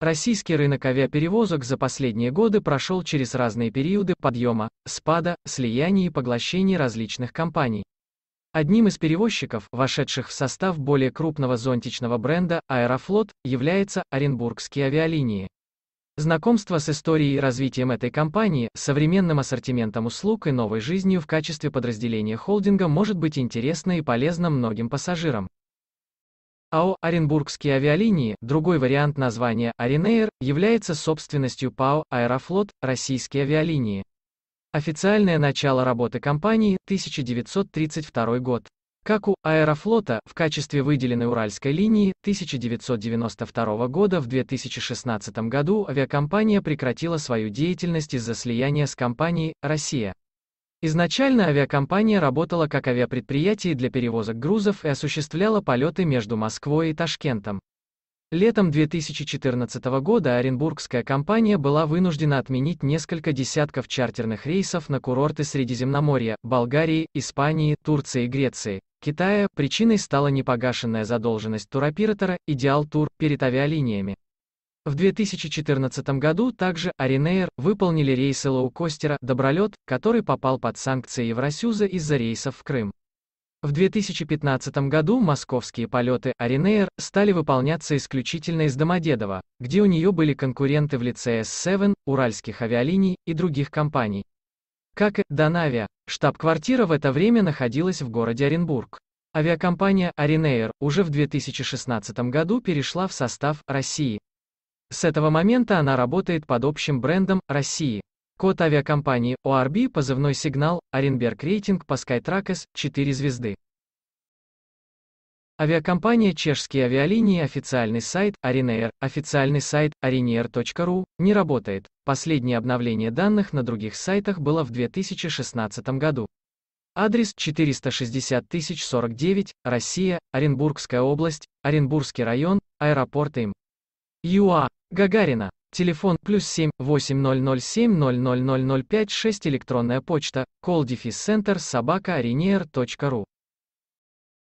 Российский рынок авиаперевозок за последние годы прошел через разные периоды подъема, спада, слияния и поглощений различных компаний. Одним из перевозчиков, вошедших в состав более крупного зонтичного бренда «Аэрофлот», является Оренбургские авиалинии. Знакомство с историей и развитием этой компании, современным ассортиментом услуг и новой жизнью в качестве подразделения холдинга может быть интересно и полезно многим пассажирам. АО «Оренбургские авиалинии», другой вариант названия Аринейр, является собственностью ПАО «Аэрофлот», «Российские авиалинии». Официальное начало работы компании – 1932 год. Как у «Аэрофлота» в качестве выделенной Уральской линии 1992 года в 2016 году авиакомпания прекратила свою деятельность из-за слияния с компанией «Россия». Изначально авиакомпания работала как авиапредприятие для перевозок грузов и осуществляла полеты между Москвой и Ташкентом. Летом 2014 года Оренбургская компания была вынуждена отменить несколько десятков чартерных рейсов на курорты Средиземноморья, Болгарии, Испании, Турции и Греции, Китая. Причиной стала непогашенная задолженность туроператора «Идеал Тур» перед авиалиниями. В 2014 году также Аринейр выполнили рейсы лоукостера «Добролет», который попал под санкции Евросюза из-за рейсов в Крым. В 2015 году московские полеты Аринейр стали выполняться исключительно из Домодедова, где у нее были конкуренты в лице с 7 уральских авиалиний и других компаний. Как и Донавия, штаб-квартира в это время находилась в городе Оренбург. Авиакомпания Аринейр уже в 2016 году перешла в состав России, с этого момента она работает под общим брендом России. Код авиакомпании ORB, позывной сигнал, Оренберг рейтинг по Skytrackers, 4 звезды. Авиакомпания «Чешские авиалинии» официальный сайт Аринэйр, официальный сайт arinair.ru, не работает. Последнее обновление данных на других сайтах было в 2016 году. Адрес 460 049, Россия, Оренбургская область, Оренбургский район, аэропорт им. ЮА. Гагарина. Телефон плюс 7 8007-00005-6 электронная почта колдефисцентр собака ру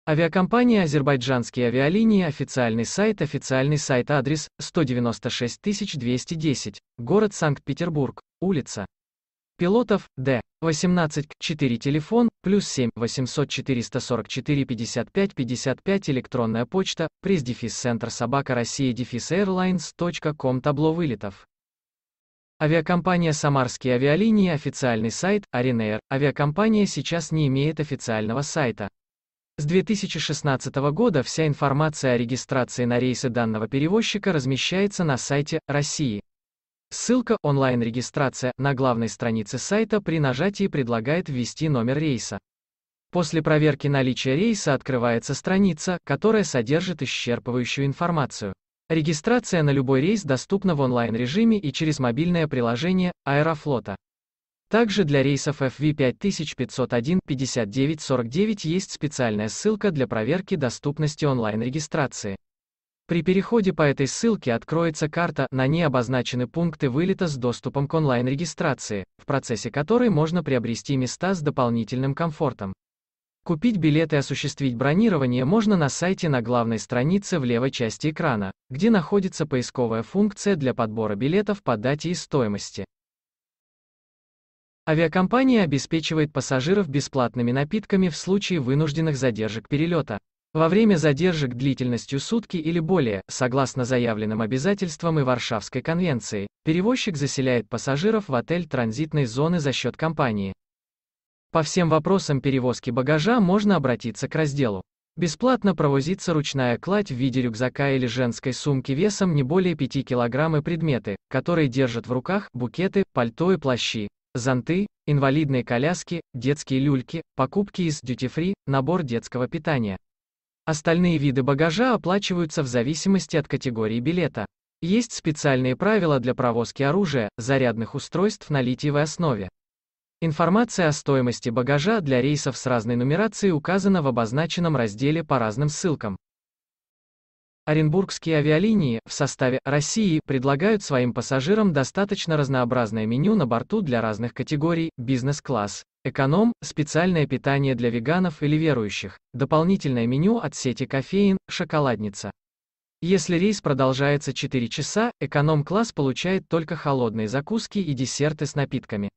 Авиакомпания «Азербайджанские авиалинии» официальный сайт Официальный сайт адрес 196210 город Санкт-Петербург, улица пилотов, Д. 18 4 телефон, плюс 7 800 444 55 55 электронная почта, пресс-дефис-центр собака Россия дефис ком табло вылетов. Авиакомпания «Самарские авиалинии» официальный сайт, Аринэйр, авиакомпания сейчас не имеет официального сайта. С 2016 года вся информация о регистрации на рейсы данного перевозчика размещается на сайте России. Ссылка «Онлайн-регистрация» на главной странице сайта при нажатии предлагает ввести номер рейса. После проверки наличия рейса открывается страница, которая содержит исчерпывающую информацию. Регистрация на любой рейс доступна в онлайн-режиме и через мобильное приложение Аэрофлота. Также для рейсов FV5501-5949 есть специальная ссылка для проверки доступности онлайн-регистрации. При переходе по этой ссылке откроется карта, на ней обозначены пункты вылета с доступом к онлайн-регистрации, в процессе которой можно приобрести места с дополнительным комфортом. Купить билеты и осуществить бронирование можно на сайте на главной странице в левой части экрана, где находится поисковая функция для подбора билетов по дате и стоимости. Авиакомпания обеспечивает пассажиров бесплатными напитками в случае вынужденных задержек перелета во время задержек длительностью сутки или более, согласно заявленным обязательствам и Варшавской конвенции, перевозчик заселяет пассажиров в отель транзитной зоны за счет компании. По всем вопросам перевозки багажа можно обратиться к разделу. Бесплатно провозится ручная кладь в виде рюкзака или женской сумки весом не более 5 кг и предметы, которые держат в руках, букеты, пальто и плащи, зонты, инвалидные коляски, детские люльки, покупки из дьюти-фри, набор детского питания. Остальные виды багажа оплачиваются в зависимости от категории билета. Есть специальные правила для провозки оружия, зарядных устройств на литиевой основе. Информация о стоимости багажа для рейсов с разной нумерацией указана в обозначенном разделе по разным ссылкам. Оренбургские авиалинии в составе России предлагают своим пассажирам достаточно разнообразное меню на борту для разных категорий, бизнес-класс, эконом, специальное питание для веганов или верующих, дополнительное меню от сети кофеин, шоколадница. Если рейс продолжается 4 часа, эконом-класс получает только холодные закуски и десерты с напитками.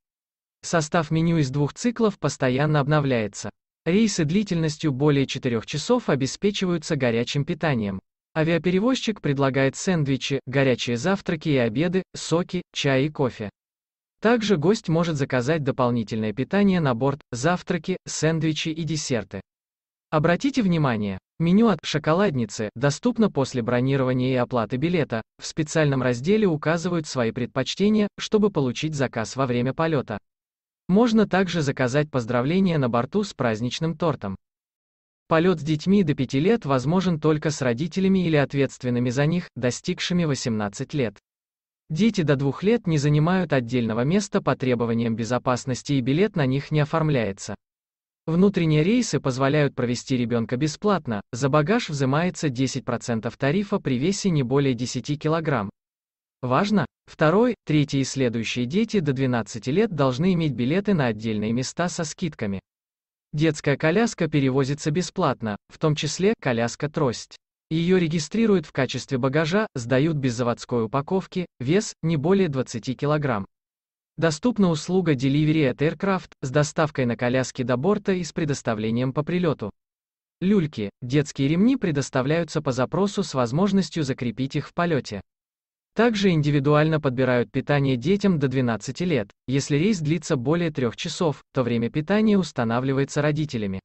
Состав меню из двух циклов постоянно обновляется. Рейсы длительностью более 4 часов обеспечиваются горячим питанием. Авиаперевозчик предлагает сэндвичи, горячие завтраки и обеды, соки, чай и кофе. Также гость может заказать дополнительное питание на борт, завтраки, сэндвичи и десерты. Обратите внимание, меню от «Шоколадницы» доступно после бронирования и оплаты билета, в специальном разделе указывают свои предпочтения, чтобы получить заказ во время полета. Можно также заказать поздравления на борту с праздничным тортом. Полет с детьми до 5 лет возможен только с родителями или ответственными за них, достигшими 18 лет. Дети до 2 лет не занимают отдельного места по требованиям безопасности и билет на них не оформляется. Внутренние рейсы позволяют провести ребенка бесплатно, за багаж взимается 10% тарифа при весе не более 10 кг. Важно, второй, третий и следующие дети до 12 лет должны иметь билеты на отдельные места со скидками. Детская коляска перевозится бесплатно, в том числе коляска-трость. Ее регистрируют в качестве багажа, сдают без заводской упаковки, вес не более 20 кг. Доступна услуга Delivery at Aircraft с доставкой на коляске до борта и с предоставлением по прилету. Люльки, детские ремни предоставляются по запросу с возможностью закрепить их в полете. Также индивидуально подбирают питание детям до 12 лет. Если рейс длится более 3 часов, то время питания устанавливается родителями.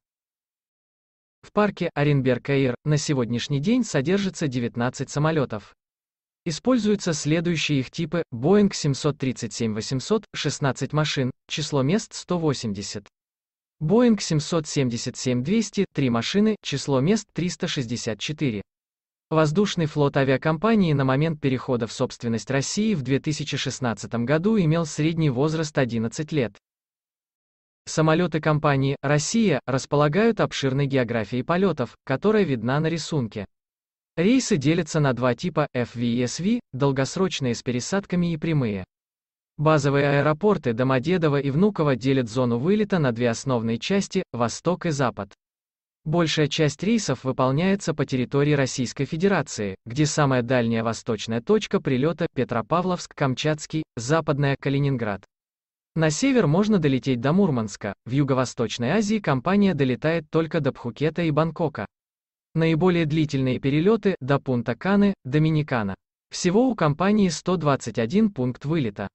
В парке Оренберг Эйр на сегодняшний день содержится 19 самолетов. Используются следующие их типы Boeing 737-800, 16 машин, число мест 180. Boeing 777-200, 3 машины, число мест 364. Воздушный флот авиакомпании на момент перехода в собственность России в 2016 году имел средний возраст 11 лет. Самолеты компании «Россия» располагают обширной географией полетов, которая видна на рисунке. Рейсы делятся на два типа FV и SV, долгосрочные с пересадками и прямые. Базовые аэропорты Домодедово и Внуково делят зону вылета на две основные части – восток и запад. Большая часть рейсов выполняется по территории Российской Федерации, где самая дальняя восточная точка прилета – Петропавловск-Камчатский, Западная – Калининград. На север можно долететь до Мурманска, в Юго-Восточной Азии компания долетает только до Пхукета и Бангкока. Наиболее длительные перелеты – до Пунта-Каны, Доминикана. Всего у компании 121 пункт вылета.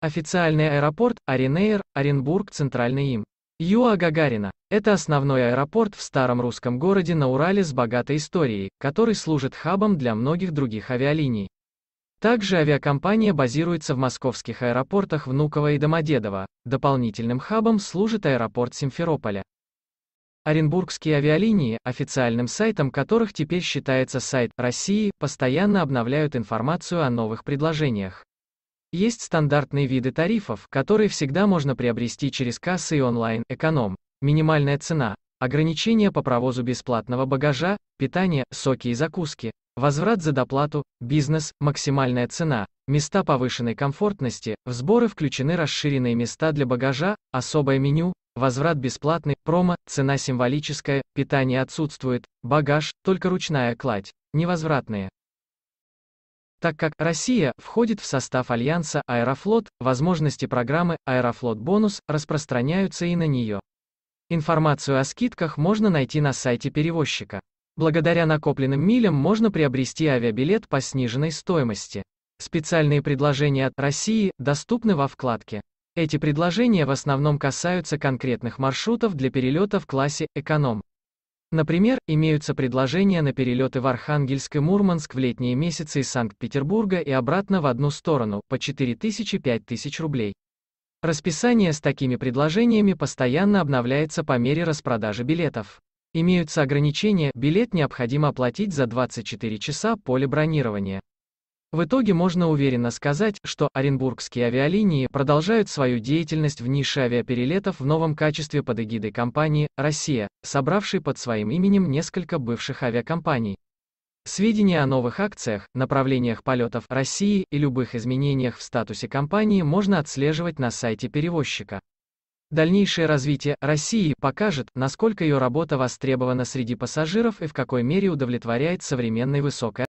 Официальный аэропорт – Аринейр, Оренбург, Центральный им. Юа Гагарина – это основной аэропорт в старом русском городе на Урале с богатой историей, который служит хабом для многих других авиалиний. Также авиакомпания базируется в московских аэропортах Внуково и Домодедово, дополнительным хабом служит аэропорт Симферополя. Оренбургские авиалинии, официальным сайтом которых теперь считается сайт России, постоянно обновляют информацию о новых предложениях. Есть стандартные виды тарифов, которые всегда можно приобрести через кассы и онлайн, эконом, минимальная цена, ограничения по провозу бесплатного багажа, питание, соки и закуски, возврат за доплату, бизнес, максимальная цена, места повышенной комфортности, в сборы включены расширенные места для багажа, особое меню, возврат бесплатный, промо, цена символическая, питание отсутствует, багаж, только ручная кладь, невозвратные. Так как Россия входит в состав Альянса Аэрофлот, возможности программы Аэрофлот Бонус распространяются и на нее. Информацию о скидках можно найти на сайте перевозчика. Благодаря накопленным милям можно приобрести авиабилет по сниженной стоимости. Специальные предложения от России доступны во вкладке. Эти предложения в основном касаются конкретных маршрутов для перелета в классе «Эконом». Например, имеются предложения на перелеты в Архангельск и Мурманск в летние месяцы из Санкт-Петербурга и обратно в одну сторону, по 4000-5000 рублей. Расписание с такими предложениями постоянно обновляется по мере распродажи билетов. Имеются ограничения, билет необходимо оплатить за 24 часа после бронирования. В итоге можно уверенно сказать, что оренбургские авиалинии продолжают свою деятельность в нише авиаперелетов в новом качестве под эгидой компании «Россия», собравшей под своим именем несколько бывших авиакомпаний. Сведения о новых акциях, направлениях полетов России и любых изменениях в статусе компании можно отслеживать на сайте перевозчика. Дальнейшее развитие России покажет, насколько ее работа востребована среди пассажиров и в какой мере удовлетворяет современной высокой